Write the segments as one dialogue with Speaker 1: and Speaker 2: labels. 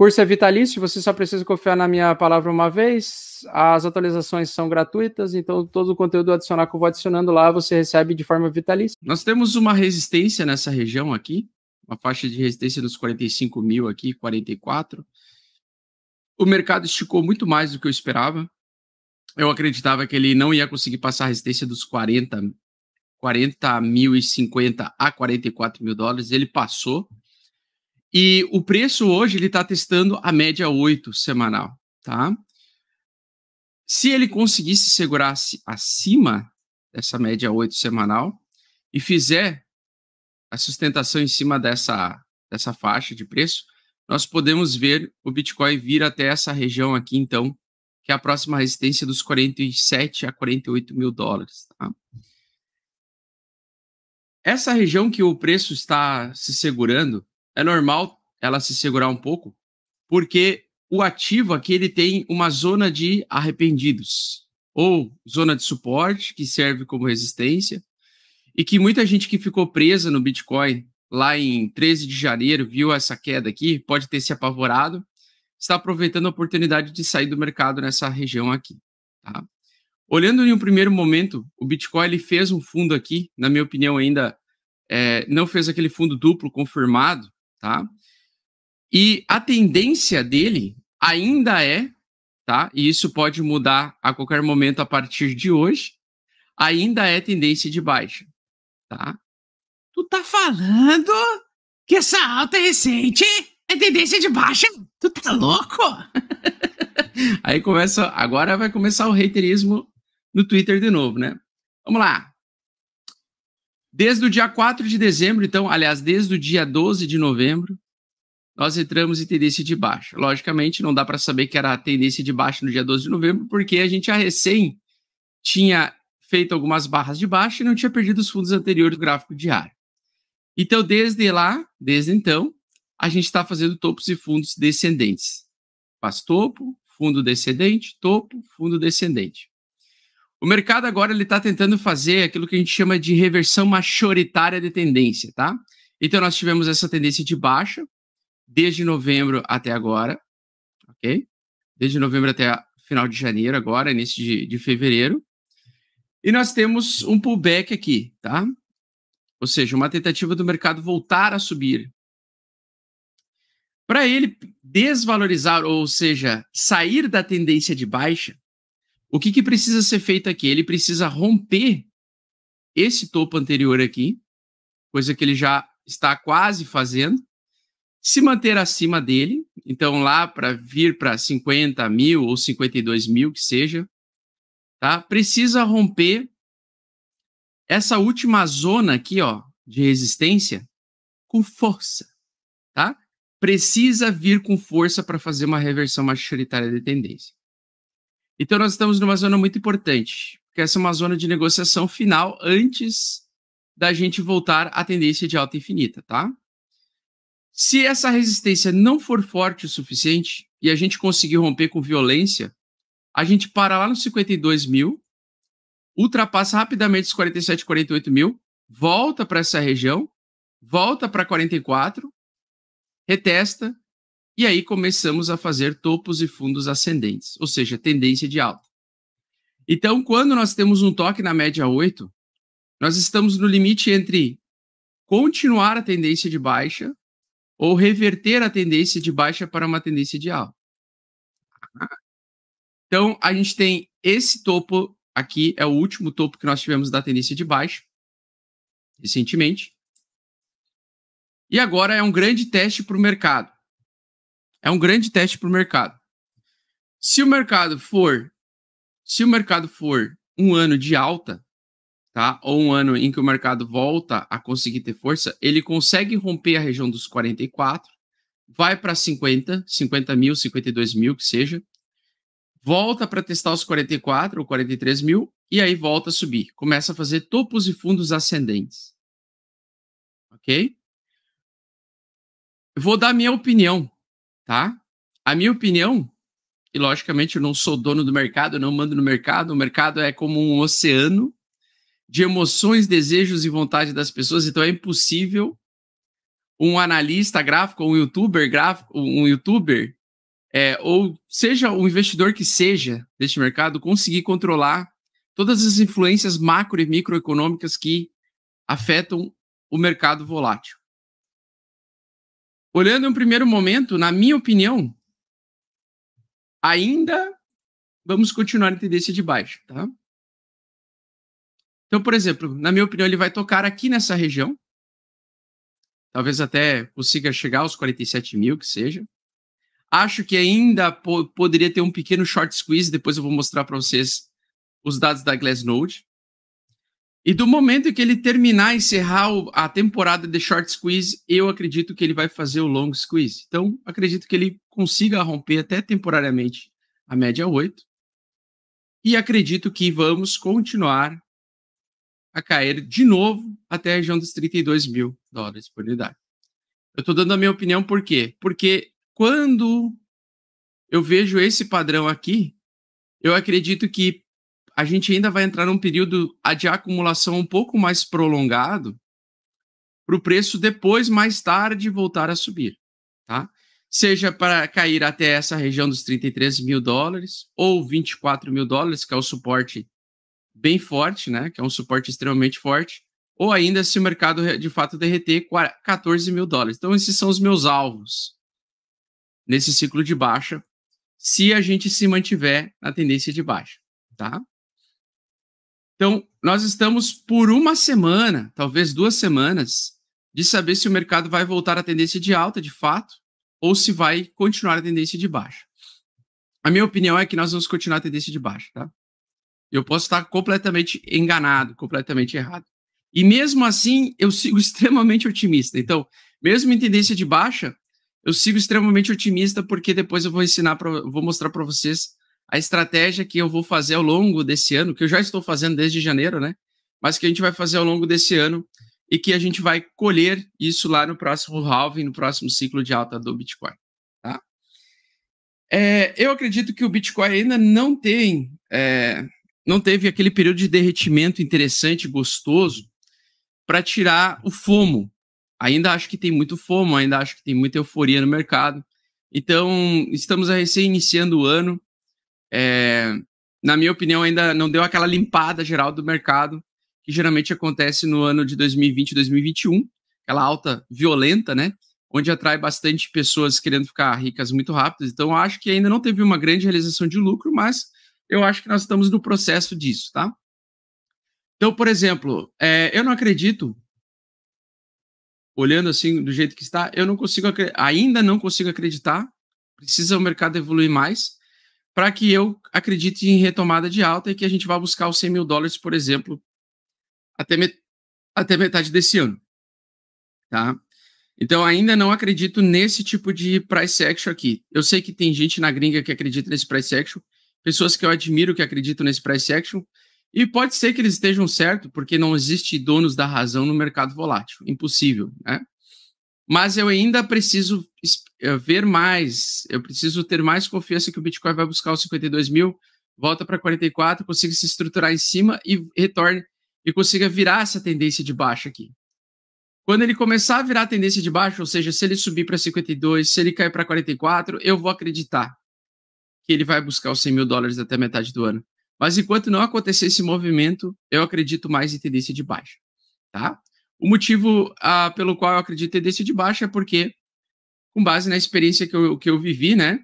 Speaker 1: Curso é vitalício, você só precisa confiar na minha palavra uma vez. As atualizações são gratuitas, então todo o conteúdo adicional que eu vou adicionando lá você recebe de forma vitalícia. Nós temos uma resistência nessa região aqui, uma faixa de resistência dos 45 mil aqui, 44. O mercado esticou muito mais do que eu esperava. Eu acreditava que ele não ia conseguir passar a resistência dos 40 40 mil e 50 a 44 mil dólares. Ele passou. E o preço hoje ele está testando a média 8 semanal, tá? Se ele conseguisse segurar -se acima dessa média 8 semanal e fizer a sustentação em cima dessa, dessa faixa de preço, nós podemos ver o Bitcoin vir até essa região aqui, então, que é a próxima resistência dos 47 a 48 mil dólares. Tá? Essa região que o preço está se segurando, é normal ela se segurar um pouco, porque o ativo aqui ele tem uma zona de arrependidos ou zona de suporte que serve como resistência e que muita gente que ficou presa no Bitcoin lá em 13 de janeiro viu essa queda aqui, pode ter se apavorado, está aproveitando a oportunidade de sair do mercado nessa região aqui, tá? Olhando em um primeiro momento, o Bitcoin ele fez um fundo aqui, na minha opinião ainda é, não fez aquele fundo duplo confirmado, tá? E a tendência dele ainda é, tá? E isso pode mudar a qualquer momento a partir de hoje, ainda é tendência de baixa, tá? Tu tá falando que essa alta recente é tendência de baixa? Tu tá louco? Aí começa, agora vai começar o haterismo no Twitter de novo, né? Vamos lá. Desde o dia 4 de dezembro, então, aliás, desde o dia 12 de novembro, nós entramos em tendência de baixa. Logicamente, não dá para saber que era a tendência de baixa no dia 12 de novembro, porque a gente a recém tinha feito algumas barras de baixa e não tinha perdido os fundos anteriores do gráfico diário. Então, desde lá, desde então, a gente está fazendo topos e fundos descendentes. Faz topo, fundo descendente, topo, fundo descendente. O mercado agora ele está tentando fazer aquilo que a gente chama de reversão majoritária de tendência, tá? Então nós tivemos essa tendência de baixa desde novembro até agora, ok? Desde novembro até final de janeiro agora, início de, de fevereiro. E nós temos um pullback aqui, tá? Ou seja, uma tentativa do mercado voltar a subir. Para ele desvalorizar, ou seja, sair da tendência de baixa, o que, que precisa ser feito aqui? Ele precisa romper esse topo anterior aqui, coisa que ele já está quase fazendo, se manter acima dele, então lá para vir para 50 mil ou 52 mil que seja, tá? Precisa romper essa última zona aqui, ó, de resistência com força, tá? Precisa vir com força para fazer uma reversão majoritária de tendência. Então nós estamos numa zona muito importante, porque essa é uma zona de negociação final antes da gente voltar à tendência de alta infinita, tá? Se essa resistência não for forte o suficiente e a gente conseguir romper com violência, a gente para lá nos 52 mil, ultrapassa rapidamente os 47, 48 mil, volta para essa região, volta para 44, retesta e aí começamos a fazer topos e fundos ascendentes, ou seja, tendência de alta. Então, quando nós temos um toque na média 8, nós estamos no limite entre continuar a tendência de baixa ou reverter a tendência de baixa para uma tendência de alta. Então, a gente tem esse topo aqui, é o último topo que nós tivemos da tendência de baixa, recentemente. E agora é um grande teste para o mercado. É um grande teste para o mercado. Se o mercado for, se o mercado for um ano de alta, tá? Ou um ano em que o mercado volta a conseguir ter força, ele consegue romper a região dos 44, vai para 50, 50 mil, 52 mil que seja, volta para testar os 44 ou 43 mil e aí volta a subir. Começa a fazer topos e fundos ascendentes. Ok? Vou dar minha opinião tá? A minha opinião, e logicamente eu não sou dono do mercado, eu não mando no mercado, o mercado é como um oceano de emoções, desejos e vontade das pessoas, então é impossível um analista gráfico, um youtuber gráfico, um youtuber, é, ou seja o um investidor que seja deste mercado, conseguir controlar todas as influências macro e microeconômicas que afetam o mercado volátil. Olhando em um primeiro momento, na minha opinião, ainda vamos continuar a tendência de baixo, tá? Então, por exemplo, na minha opinião, ele vai tocar aqui nessa região. Talvez até consiga chegar aos 47 mil, que seja. Acho que ainda po poderia ter um pequeno short squeeze, depois eu vou mostrar para vocês os dados da Glassnode. E do momento que ele terminar, encerrar a temporada de short squeeze, eu acredito que ele vai fazer o long squeeze. Então, acredito que ele consiga romper até temporariamente a média 8. E acredito que vamos continuar a cair de novo até a região dos 32 mil dólares por unidade. Eu estou dando a minha opinião por quê? Porque quando eu vejo esse padrão aqui, eu acredito que a gente ainda vai entrar num período de acumulação um pouco mais prolongado para o preço depois, mais tarde, voltar a subir, tá? Seja para cair até essa região dos 33 mil dólares ou 24 mil dólares, que é o suporte bem forte, né? Que é um suporte extremamente forte, ou ainda se o mercado de fato derreter 14 mil dólares. Então, esses são os meus alvos nesse ciclo de baixa, se a gente se mantiver na tendência de baixa, tá? Então, nós estamos por uma semana, talvez duas semanas, de saber se o mercado vai voltar à tendência de alta, de fato, ou se vai continuar a tendência de baixa. A minha opinião é que nós vamos continuar a tendência de baixa, tá? Eu posso estar completamente enganado, completamente errado. E mesmo assim, eu sigo extremamente otimista. Então, mesmo em tendência de baixa, eu sigo extremamente otimista porque depois eu vou ensinar, para, vou mostrar para vocês a estratégia que eu vou fazer ao longo desse ano, que eu já estou fazendo desde janeiro, né? Mas que a gente vai fazer ao longo desse ano e que a gente vai colher isso lá no próximo halving, no próximo ciclo de alta do Bitcoin. Tá? É, eu acredito que o Bitcoin ainda não tem, é, não teve aquele período de derretimento interessante, gostoso, para tirar o FOMO. Ainda acho que tem muito FOMO, ainda acho que tem muita euforia no mercado. Então, estamos a recém iniciando o ano é, na minha opinião, ainda não deu aquela limpada geral do mercado que geralmente acontece no ano de 2020 e 2021, aquela alta violenta, né? Onde atrai bastante pessoas querendo ficar ricas muito rápido. Então, acho que ainda não teve uma grande realização de lucro, mas eu acho que nós estamos no processo disso, tá? Então, por exemplo, é, eu não acredito, olhando assim do jeito que está, eu não consigo, ainda não consigo acreditar, precisa o mercado evoluir mais, para que eu acredite em retomada de alta e que a gente vá buscar os 100 mil dólares, por exemplo, até, met até metade desse ano. Tá? Então, ainda não acredito nesse tipo de price action aqui. Eu sei que tem gente na gringa que acredita nesse price action, pessoas que eu admiro que acreditam nesse price action, e pode ser que eles estejam certo, porque não existe donos da razão no mercado volátil. Impossível, né? Mas eu ainda preciso ver mais, eu preciso ter mais confiança que o Bitcoin vai buscar os 52 mil, volta para 44, consiga se estruturar em cima e retorne e consiga virar essa tendência de baixo aqui. Quando ele começar a virar a tendência de baixo, ou seja, se ele subir para 52, se ele cair para 44, eu vou acreditar que ele vai buscar os 100 mil dólares até metade do ano. Mas enquanto não acontecer esse movimento, eu acredito mais em tendência de baixo, tá? O motivo ah, pelo qual eu acredito em tendência de baixo é porque com base na experiência que eu, que eu vivi, né?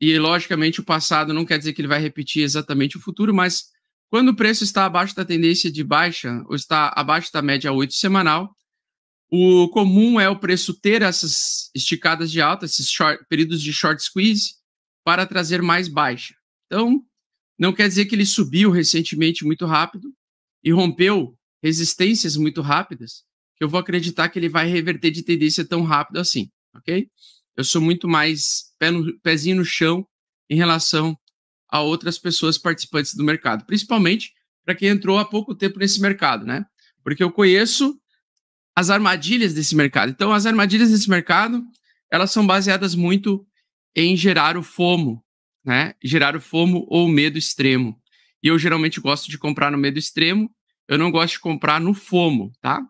Speaker 1: E, logicamente, o passado não quer dizer que ele vai repetir exatamente o futuro, mas quando o preço está abaixo da tendência de baixa, ou está abaixo da média 8 semanal, o comum é o preço ter essas esticadas de alta, esses short, períodos de short squeeze, para trazer mais baixa. Então, não quer dizer que ele subiu recentemente muito rápido e rompeu resistências muito rápidas, que eu vou acreditar que ele vai reverter de tendência tão rápido assim ok? Eu sou muito mais pé no, pezinho no chão em relação a outras pessoas participantes do mercado, principalmente para quem entrou há pouco tempo nesse mercado, né? Porque eu conheço as armadilhas desse mercado. Então, as armadilhas desse mercado, elas são baseadas muito em gerar o FOMO, né? Gerar o FOMO ou o medo extremo. E eu geralmente gosto de comprar no medo extremo, eu não gosto de comprar no FOMO, tá?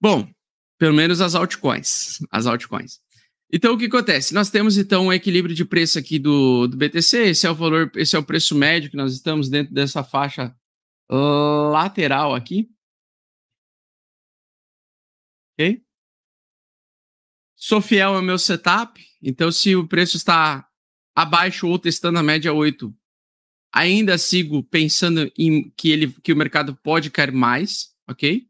Speaker 1: Bom, pelo menos as altcoins. As altcoins. Então, o que acontece? Nós temos, então, um equilíbrio de preço aqui do, do BTC. Esse é o valor, esse é o preço médio que nós estamos dentro dessa faixa lateral aqui. Ok? Sou fiel ao meu setup. Então, se o preço está abaixo ou testando a média 8, ainda sigo pensando em que, ele, que o mercado pode cair mais, ok?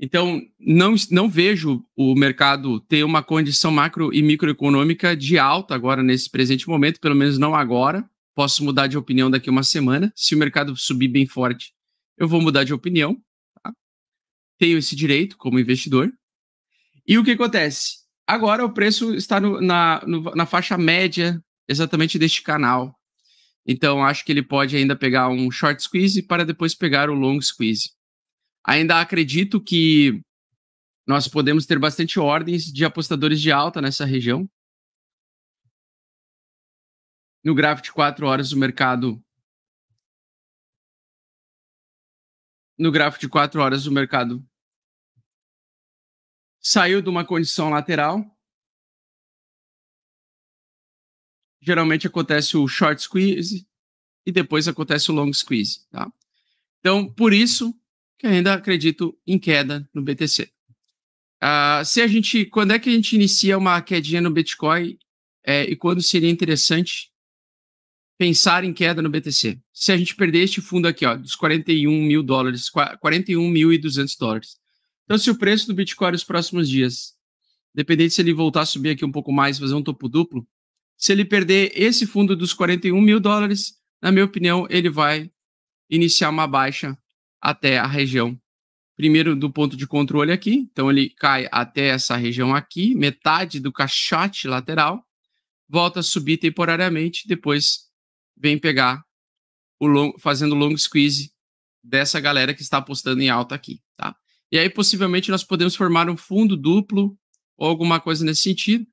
Speaker 1: Então, não, não vejo o mercado ter uma condição macro e microeconômica de alta agora, nesse presente momento, pelo menos não agora. Posso mudar de opinião daqui uma semana. Se o mercado subir bem forte, eu vou mudar de opinião. Tá? Tenho esse direito como investidor. E o que acontece? Agora o preço está no, na, no, na faixa média exatamente deste canal. Então, acho que ele pode ainda pegar um short squeeze para depois pegar o long squeeze. Ainda acredito que nós podemos ter bastante ordens de apostadores de alta nessa região. No gráfico de 4 horas, o mercado. No gráfico de 4 horas, o mercado saiu de uma condição lateral. Geralmente acontece o short squeeze e depois acontece o long squeeze. Tá? Então, por isso, que ainda acredito em queda no BTC. Uh, ah, se a gente, quando é que a gente inicia uma quedinha no Bitcoin é, e quando seria interessante pensar em queda no BTC? Se a gente perder este fundo aqui, ó, dos 41 mil dólares, 41.200 dólares. Então, se o preço do Bitcoin nos próximos dias, dependendo se ele voltar a subir aqui um pouco mais, fazer um topo duplo, se ele perder esse fundo dos 41 mil dólares, na minha opinião, ele vai iniciar uma baixa até a região primeiro do ponto de controle aqui, então ele cai até essa região aqui, metade do caixote lateral, volta a subir temporariamente, depois vem pegar o long, fazendo long squeeze dessa galera que está apostando em alta aqui, tá? E aí possivelmente nós podemos formar um fundo duplo ou alguma coisa nesse sentido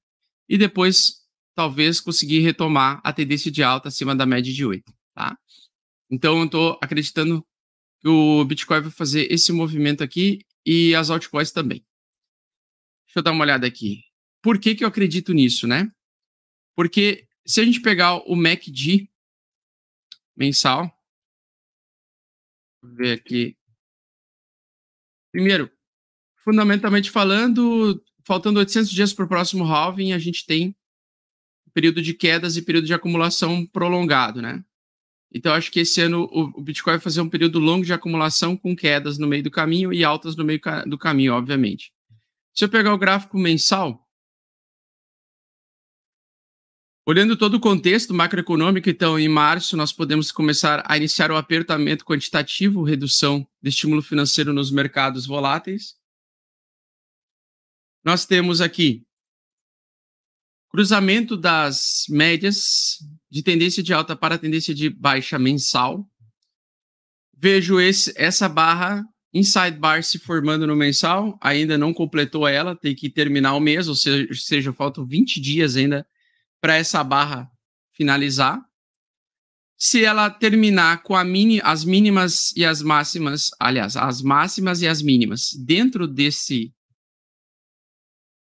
Speaker 1: e depois talvez conseguir retomar a tendência de alta acima da média de 8, tá? Então eu estou acreditando o Bitcoin vai fazer esse movimento aqui e as altcoins também. Deixa eu dar uma olhada aqui. Por que, que eu acredito nisso, né? Porque se a gente pegar o MACD mensal, ver aqui. Primeiro, fundamentalmente falando, faltando 800 dias para o próximo halving, a gente tem período de quedas e período de acumulação prolongado, né? Então, acho que esse ano o, Bitcoin vai fazer um período longo de acumulação com quedas no meio do caminho e altas no meio do caminho, obviamente. Se eu pegar o gráfico mensal, olhando todo o contexto macroeconômico, então, em março, nós podemos começar a iniciar o apertamento quantitativo, redução de estímulo financeiro nos mercados voláteis. Nós temos aqui cruzamento das médias de tendência de alta para tendência de baixa mensal. Vejo esse, essa barra inside bar se formando no mensal, ainda não completou ela, tem que terminar o mês, ou seja, seja faltam 20 dias ainda para essa barra finalizar. Se ela terminar com mini, as mínimas e as máximas, aliás, as máximas e as mínimas dentro desse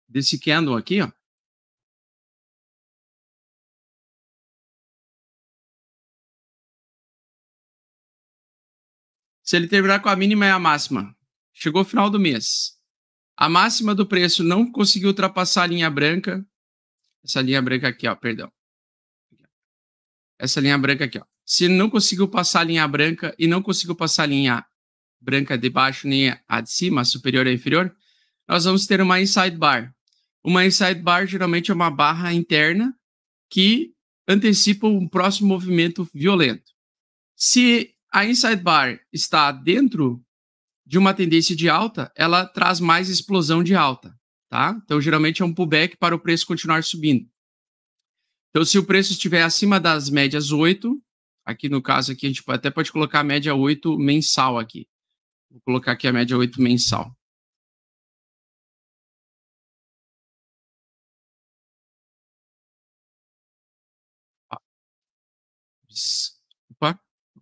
Speaker 1: desse candle aqui, ó, se ele terminar com a mínima é a máxima. Chegou o final do mês. A máxima do preço não conseguiu ultrapassar a linha branca. Essa linha branca aqui, ó, perdão. Essa linha branca aqui, ó. Se não conseguiu passar a linha branca e não conseguiu passar a linha branca de baixo nem a de cima, a superior e inferior, nós vamos ter uma inside bar. Uma inside bar geralmente é uma barra interna que antecipa um próximo movimento violento. Se a inside bar está dentro de uma tendência de alta, ela traz mais explosão de alta, tá? Então, geralmente é um pullback para o preço continuar subindo. Então, se o preço estiver acima das médias 8, aqui no caso aqui a gente até pode colocar a média 8 mensal aqui. Vou colocar aqui a média 8 mensal. Ó.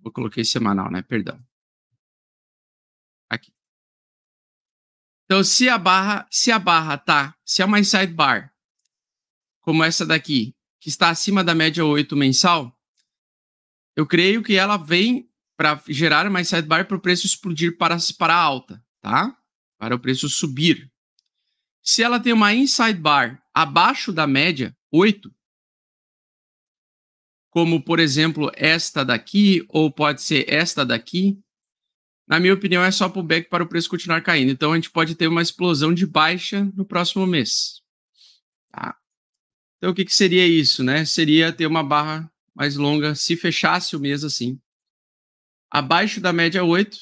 Speaker 1: Eu coloquei semanal, né? Perdão. Aqui. Então, se a barra, se a barra tá, se é uma inside bar, como essa daqui, que está acima da média 8 mensal, eu creio que ela vem para gerar uma inside bar para o preço explodir para, para alta, tá? Para o preço subir. Se ela tem uma inside bar abaixo da média 8, como, por exemplo, esta daqui, ou pode ser esta daqui. Na minha opinião, é só pullback para o preço continuar caindo. Então, a gente pode ter uma explosão de baixa no próximo mês. Tá? Então, o que, que seria isso? Né? Seria ter uma barra mais longa se fechasse o mês assim. Abaixo da média 8,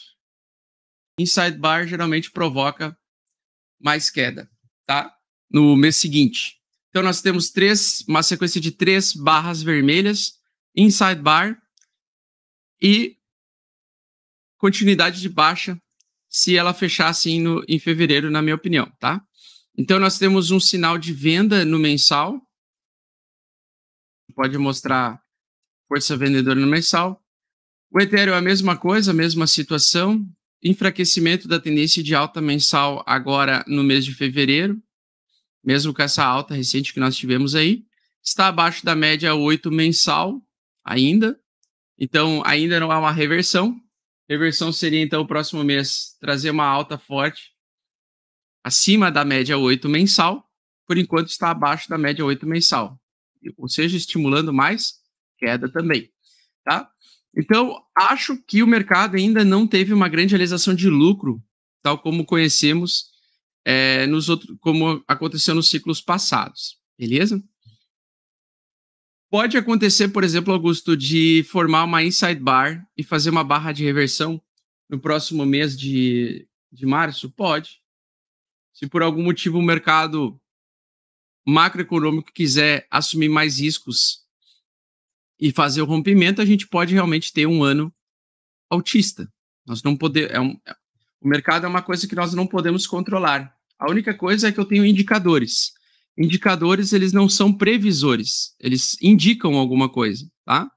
Speaker 1: inside bar geralmente provoca mais queda, tá? No mês seguinte. Então nós temos três, uma sequência de três barras vermelhas inside bar e continuidade de baixa se ela fechar assim no, em fevereiro, na minha opinião, tá? Então nós temos um sinal de venda no mensal. Pode mostrar força vendedora no mensal. O Ethereum é a mesma coisa, a mesma situação. Enfraquecimento da tendência de alta mensal agora no mês de fevereiro, mesmo com essa alta recente que nós tivemos aí. Está abaixo da média 8 mensal, ainda. Então, ainda não há uma reversão. Reversão seria, então, o próximo mês trazer uma alta forte acima da média 8 mensal. Por enquanto, está abaixo da média 8 mensal. Ou seja, estimulando mais queda também. Tá? Então, acho que o mercado ainda não teve uma grande realização de lucro, tal como conhecemos é, nos outros, como aconteceu nos ciclos passados. Beleza? Pode acontecer, por exemplo, Augusto, de formar uma inside bar e fazer uma barra de reversão no próximo mês de, de março? Pode. Se por algum motivo o mercado macroeconômico quiser assumir mais riscos e fazer o rompimento, a gente pode realmente ter um ano autista. Nós não podemos. É um, é, o mercado é uma coisa que nós não podemos controlar. A única coisa é que eu tenho indicadores. Indicadores, eles não são previsores, eles indicam alguma coisa, tá?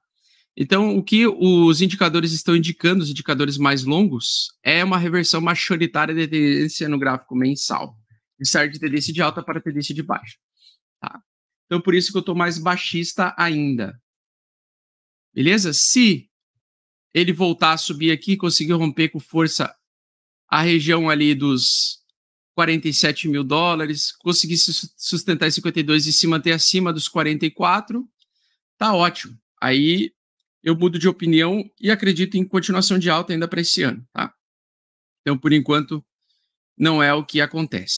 Speaker 1: Então, o que os indicadores estão indicando, os indicadores mais longos, é uma reversão majoritária de tendência no gráfico mensal. De sair de tendência de alta para tendência de baixa. Tá? Então, por isso que eu estou mais baixista ainda. Beleza? Se ele voltar a subir aqui, conseguir romper com força a região ali dos 47 mil dólares, conseguir sustentar 52 e se manter acima dos 44, tá ótimo. Aí eu mudo de opinião e acredito em continuação de alta ainda para esse ano, tá? Então, por enquanto, não é o que acontece.